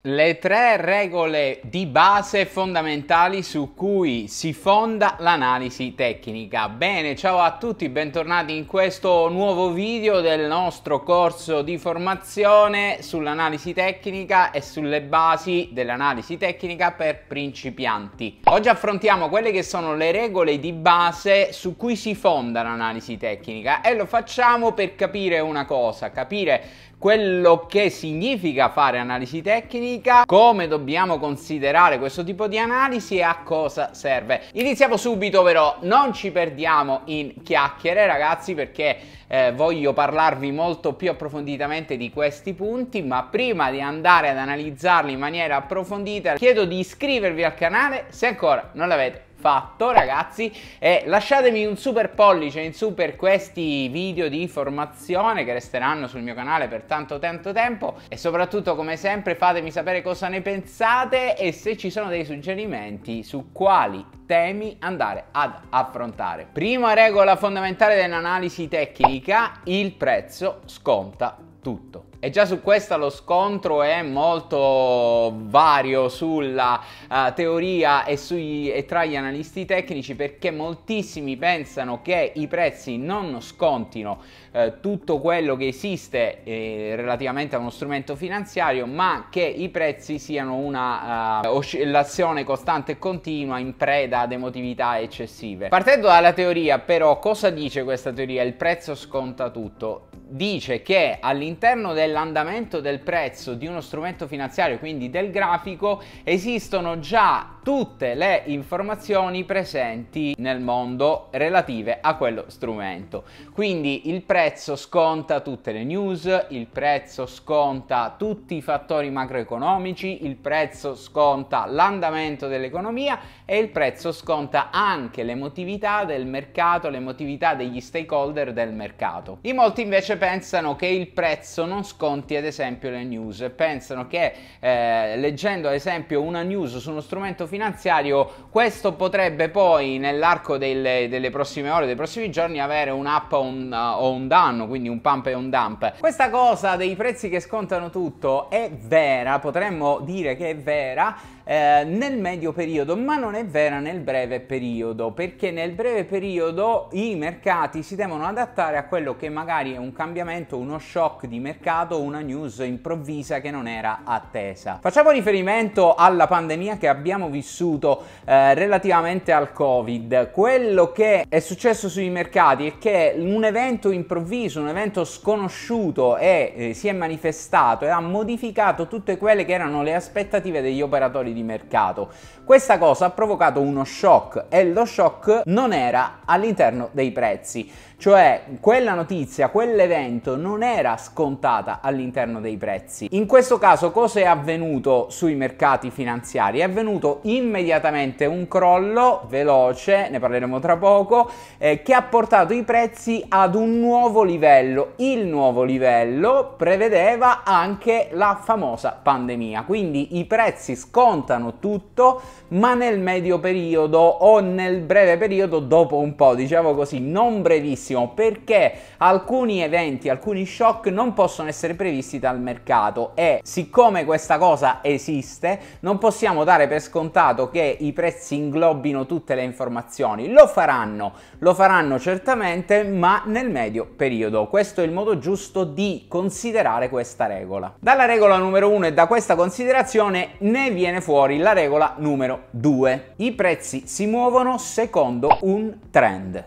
Le tre regole di base fondamentali su cui si fonda l'analisi tecnica. Bene, ciao a tutti, bentornati in questo nuovo video del nostro corso di formazione sull'analisi tecnica e sulle basi dell'analisi tecnica per principianti. Oggi affrontiamo quelle che sono le regole di base su cui si fonda l'analisi tecnica e lo facciamo per capire una cosa, capire quello che significa fare analisi tecnica scientifica, come dobbiamo considerare questo tipo di analisi e a cosa serve. Iniziamo subito però, non ci perdiamo in chiacchiere ragazzi perché eh, voglio parlarvi molto più approfonditamente di questi punti, ma prima di andare ad analizzarli in maniera approfondita chiedo di iscrivervi al canale se ancora non l'avete fatto ragazzi e lasciatemi un super pollice in su per questi video di formazione che resteranno sul mio canale per tanto tanto tempo e soprattutto come sempre fatemi sapere cosa ne pensate e se ci sono dei suggerimenti su quali temi andare ad affrontare. Prima regola fondamentale dell'analisi tecnica, il prezzo sconta tutto. E già su questa lo scontro è molto vario sulla uh, teoria e, sui, e, tra gli analisti tecnici perché moltissimi pensano che i prezzi non scontino uh, tutto quello che esiste eh, relativamente a uno strumento finanziario ma che i prezzi siano una uh, oscillazione costante e continua in preda ad emotività eccessive. Partendo dalla teoria però cosa dice questa teoria? Il prezzo sconta tutto. Dice che all'interno del l'andamento del prezzo di uno strumento finanziario, quindi del grafico, esistono già tutte le informazioni presenti nel mondo relative a quello strumento. Quindi il prezzo sconta tutte le news, il prezzo sconta tutti i fattori macroeconomici, il prezzo sconta l'andamento dell'economia e il prezzo sconta anche l'emotività del mercato, l'emotività degli stakeholder del mercato. In molti invece pensano che il prezzo non sconti ad esempio le news, pensano che eh, leggendo ad esempio una news su uno strumento finanziario finanziario, questo potrebbe poi nell'arco delle, delle prossime ore, dei prossimi giorni avere un up o un, uh, o un danno, quindi un pump e un dump. Questa cosa dei prezzi che scontano tutto è vera, potremmo dire che è vera, eh, nel medio periodo, ma non è vera nel breve periodo, perché nel breve periodo i mercati si devono adattare a quello che magari è un cambiamento, uno shock di mercato, una news improvvisa che non era attesa. Facciamo riferimento alla pandemia che abbiamo vissuto eh, relativamente al Covid. Quello che è successo sui mercati è che un evento improvviso, un evento sconosciuto è, eh, si è manifestato e ha modificato tutte quelle che erano le aspettative degli operatori di di mercato. Questa cosa ha provocato uno shock e lo shock non era all'interno dei prezzi, cioè quella notizia, quell'evento non era scontata all'interno dei prezzi. In questo caso cosa è avvenuto sui mercati finanziari? È avvenuto immediatamente un crollo veloce, ne parleremo tra poco, eh, che ha portato i prezzi ad un nuovo livello. Il nuovo livello prevedeva anche la famosa pandemia, quindi i prezzi scontano smontano tutto, ma nel medio periodo o nel breve periodo, dopo un po', diciamo così, non brevissimo, perché alcuni eventi, alcuni shock non possono essere previsti dal mercato e siccome questa cosa esiste, non possiamo dare per scontato che i prezzi inglobino tutte le informazioni. Lo faranno, lo faranno certamente, ma nel medio periodo. Questo è il modo giusto di considerare questa regola. Dalla regola numero uno e da questa considerazione ne viene fuori fuori la regola numero 2. I prezzi si muovono secondo un trend.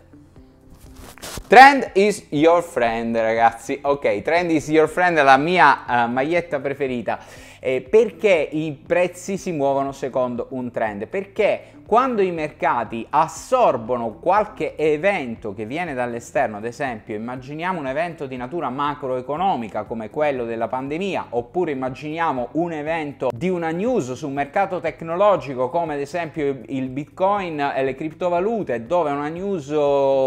Trend is your friend, ragazzi. Ok, Trend is your friend è la mia uh, maglietta preferita. Eh, perché i prezzi si muovono secondo un trend? Perché quando i mercati assorbono qualche evento che viene dall'esterno, ad esempio immaginiamo un evento di natura macroeconomica come quello della pandemia, oppure immaginiamo un evento di una news su un mercato tecnologico come ad esempio il bitcoin e le criptovalute, dove una news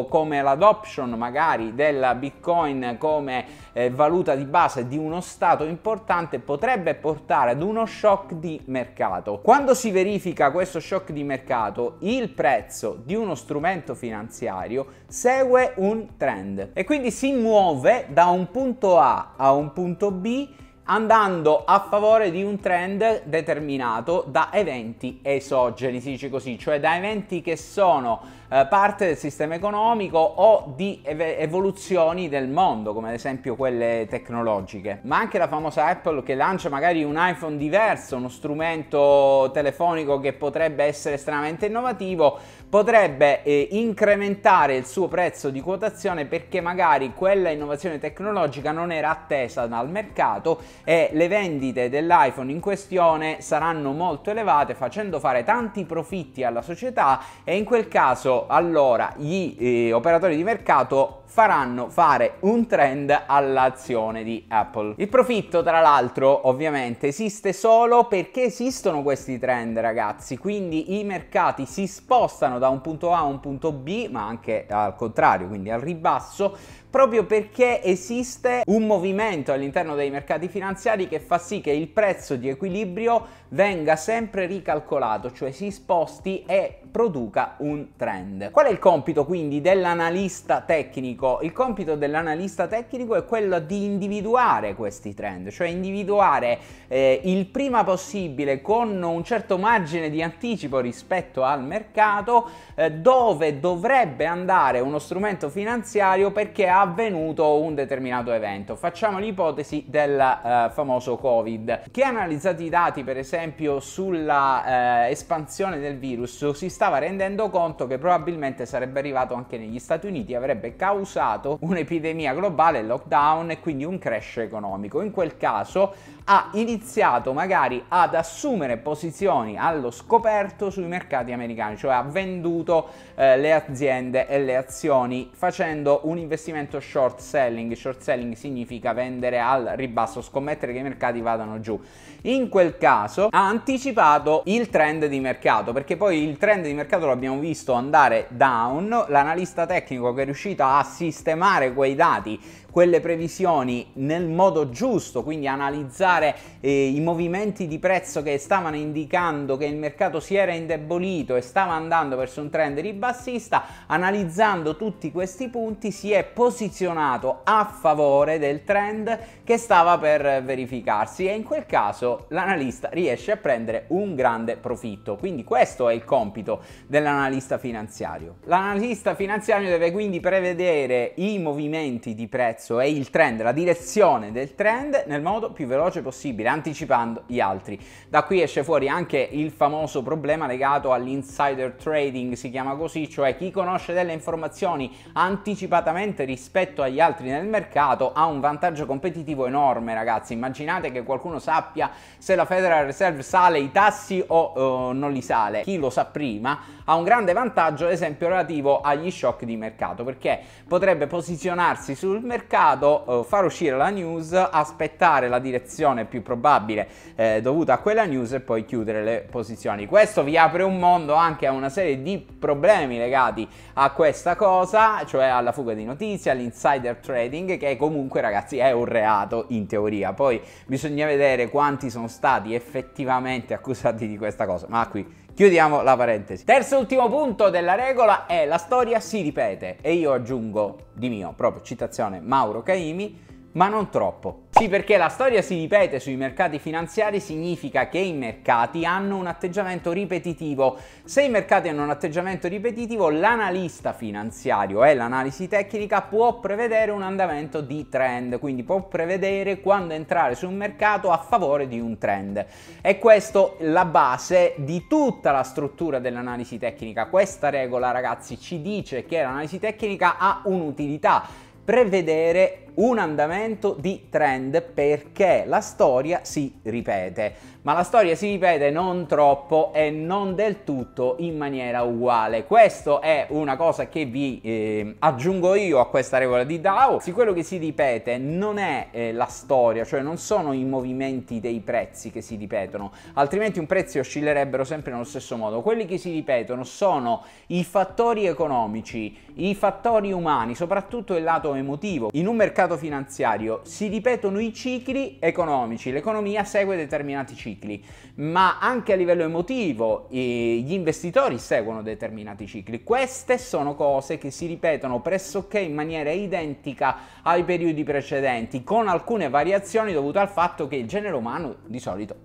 come l'adoption magari della bitcoin come eh, valuta di base di uno stato importante potrebbe portare ad uno shock di mercato. Quando si verifica questo shock di mercato, mercato il prezzo di uno strumento finanziario segue un trend e quindi si muove da un punto A a un punto B andando a favore di un trend determinato da eventi esogeni, si dice così, cioè da eventi che sono eh, parte del sistema economico o di ev- evoluzioni del mondo, come ad esempio quelle tecnologiche. Ma anche la famosa Apple che lancia magari un iPhone diverso, uno strumento telefonico che potrebbe essere estremamente innovativo, potrebbe eh, incrementare il suo prezzo di quotazione perché magari quella innovazione tecnologica non era attesa dal mercato e le vendite dell'iPhone in questione saranno molto elevate facendo fare tanti profitti alla società e in quel caso allora gli eh, operatori di mercato faranno fare un trend all'azione di Apple. Il profitto tra l'altro ovviamente esiste solo perché esistono questi trend ragazzi, quindi i mercati si spostano da un punto A a un punto B, ma anche al contrario, quindi al ribasso, proprio perché esiste un movimento all'interno dei mercati finanziari che fa sì che il prezzo di equilibrio venga sempre ricalcolato, cioè si sposti e produca un trend. Qual è il compito quindi dell'analista tecnico? Il compito dell'analista tecnico è quello di individuare questi trend, cioè individuare eh, il prima possibile con un certo margine di anticipo rispetto al mercato eh, dove dovrebbe andare uno strumento finanziario perché ha avvenuto un determinato evento. Facciamo l'ipotesi del eh, famoso Covid. Che ha analizzato i dati, per esempio, sulla eh, espansione del virus, si stava rendendo conto che probabilmente sarebbe arrivato anche negli Stati Uniti, avrebbe causato un'epidemia globale, lockdown e quindi un crash economico. In quel caso ha iniziato magari ad assumere posizioni allo scoperto sui mercati americani, cioè ha venduto eh, le aziende e le azioni facendo un investimento detto short selling, short selling significa vendere al ribasso, scommettere che i mercati vadano giù. In quel caso ha anticipato il trend di mercato, perché poi il trend di mercato l'abbiamo visto andare down, l'analista tecnico che è riuscito a sistemare quei dati quelle previsioni nel modo giusto, quindi analizzare eh, i movimenti di prezzo che stavano indicando che il mercato si era indebolito e stava andando verso un trend ribassista, analizzando tutti questi punti si è posizionato posizionato a favore del trend che stava per verificarsi e in quel caso l'analista riesce a prendere un grande profitto. Quindi questo è il compito dell'analista finanziario. L'analista finanziario deve quindi prevedere i movimenti di prezzo e il trend, la direzione del trend nel modo più veloce possibile, anticipando gli altri. Da qui esce fuori anche il famoso problema legato all'insider trading, si chiama così, cioè chi conosce delle informazioni anticipatamente rispetto rispetto agli altri nel mercato ha un vantaggio competitivo enorme ragazzi immaginate che qualcuno sappia se la Federal Reserve sale i tassi o uh, non li sale chi lo sa prima ha un grande vantaggio ad esempio relativo agli shock di mercato perché potrebbe posizionarsi sul mercato uh, far uscire la news aspettare la direzione più probabile eh, dovuta a quella news e poi chiudere le posizioni questo vi apre un mondo anche a una serie di problemi legati a questa cosa cioè alla fuga di notizie all'insider trading che comunque ragazzi è un reato in teoria. Poi bisogna vedere quanti sono stati effettivamente accusati di questa cosa, ma qui Chiudiamo la parentesi. Terzo e ultimo punto della regola è la storia si ripete e io aggiungo di mio, proprio citazione Mauro Caimi, ma non troppo. Sì, perché la storia si ripete sui mercati finanziari significa che i mercati hanno un atteggiamento ripetitivo. Se i mercati hanno un atteggiamento ripetitivo, l'analista finanziario e l'analisi tecnica può prevedere un andamento di trend, quindi può prevedere quando entrare su un mercato a favore di un trend. E questa è la base di tutta la struttura dell'analisi tecnica. Questa regola, ragazzi, ci dice che l'analisi tecnica ha un'utilità prevedere un andamento di trend perché la storia si ripete, ma la storia si ripete non troppo e non del tutto in maniera uguale. Questa è una cosa che vi eh, aggiungo io a questa regola di DAO. Se quello che si ripete non è eh, la storia, cioè non sono i movimenti dei prezzi che si ripetono, altrimenti un prezzo oscillerebbero sempre nello stesso modo. Quelli che si ripetono sono i fattori economici, i fattori umani, soprattutto il lato emotivo. In un mercato mercato finanziario. Si ripetono i cicli economici, l'economia segue determinati cicli, ma anche a livello emotivo eh, gli investitori seguono determinati cicli. Queste sono cose che si ripetono pressoché in maniera identica ai periodi precedenti, con alcune variazioni dovute al fatto che il genere umano di solito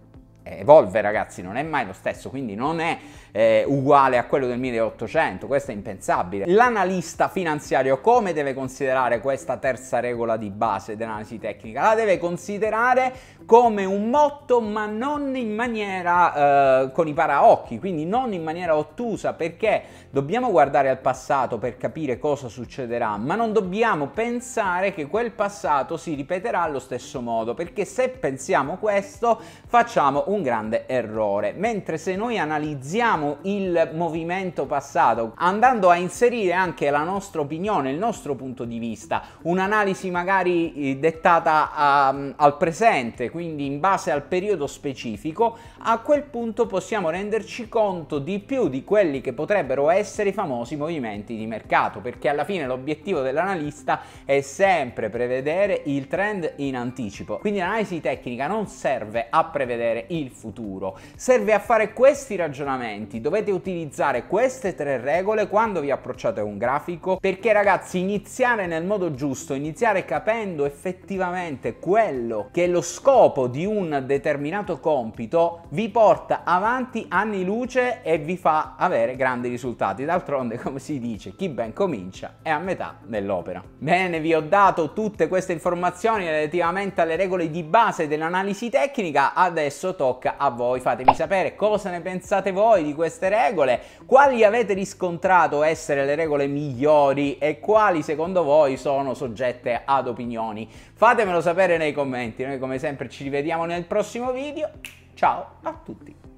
eh, evolve ragazzi, non è mai lo stesso, quindi non è eh, uguale a quello del 1800, questo è impensabile. L'analista finanziario come deve considerare questa terza regola di base dell'analisi tecnica? La deve considerare come un motto ma non in maniera eh, con i paraocchi, quindi non in maniera ottusa perché dobbiamo guardare al passato per capire cosa succederà, ma non dobbiamo pensare che quel passato si ripeterà allo stesso modo, perché se pensiamo questo facciamo un un grande errore. Mentre se noi analizziamo il movimento passato, andando a inserire anche la nostra opinione, il nostro punto di vista, un'analisi magari eh, dettata a, ehm, al presente, quindi in base al periodo specifico, a quel punto possiamo renderci conto di più di quelli che potrebbero essere i famosi movimenti di mercato, perché alla fine l'obiettivo dell'analista è sempre prevedere il trend in anticipo. Quindi l'analisi tecnica non serve a prevedere il il futuro. Serve a fare questi ragionamenti, dovete utilizzare queste tre regole quando vi approcciate a un grafico, perché ragazzi iniziare nel modo giusto, iniziare capendo effettivamente quello che è lo scopo di un determinato compito, vi porta avanti anni luce e vi fa avere grandi risultati. D'altronde, come si dice, chi ben comincia è a metà dell'opera. Bene, vi ho dato tutte queste informazioni relativamente alle regole di base dell'analisi tecnica, adesso tolgo tocca a voi. Fatemi sapere cosa ne pensate voi di queste regole, quali avete riscontrato essere le regole migliori e quali secondo voi sono soggette ad opinioni. Fatemelo sapere nei commenti, noi come sempre ci rivediamo nel prossimo video. Ciao a tutti!